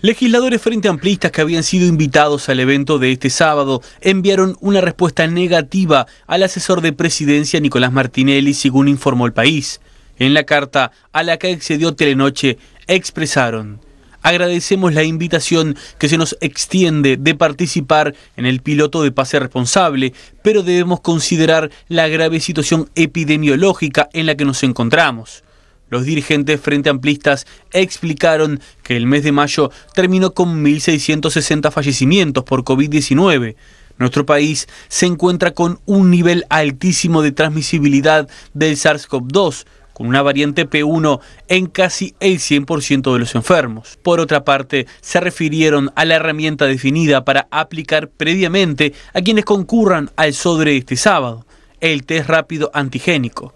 Legisladores frente amplistas que habían sido invitados al evento de este sábado enviaron una respuesta negativa al asesor de presidencia Nicolás Martinelli, según informó el país. En la carta a la que accedió Telenoche expresaron agradecemos la invitación que se nos extiende de participar en el piloto de pase responsable, pero debemos considerar la grave situación epidemiológica en la que nos encontramos. Los dirigentes frente amplistas explicaron que el mes de mayo terminó con 1.660 fallecimientos por COVID-19. Nuestro país se encuentra con un nivel altísimo de transmisibilidad del SARS-CoV-2, con una variante P1 en casi el 100% de los enfermos. Por otra parte, se refirieron a la herramienta definida para aplicar previamente a quienes concurran al SODRE este sábado, el test rápido antigénico.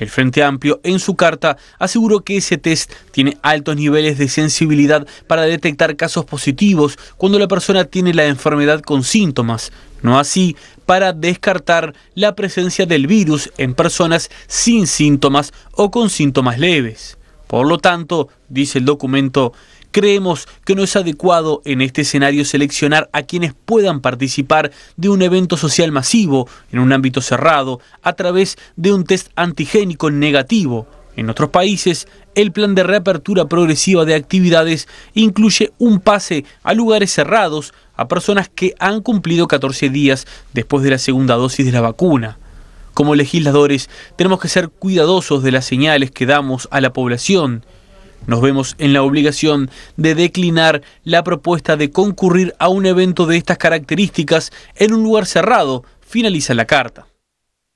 El Frente Amplio, en su carta, aseguró que ese test tiene altos niveles de sensibilidad para detectar casos positivos cuando la persona tiene la enfermedad con síntomas, no así para descartar la presencia del virus en personas sin síntomas o con síntomas leves. Por lo tanto, dice el documento, creemos que no es adecuado en este escenario seleccionar a quienes puedan participar de un evento social masivo en un ámbito cerrado a través de un test antigénico negativo. En otros países, el plan de reapertura progresiva de actividades incluye un pase a lugares cerrados a personas que han cumplido 14 días después de la segunda dosis de la vacuna. Como legisladores tenemos que ser cuidadosos de las señales que damos a la población. Nos vemos en la obligación de declinar la propuesta de concurrir a un evento de estas características en un lugar cerrado, finaliza la carta.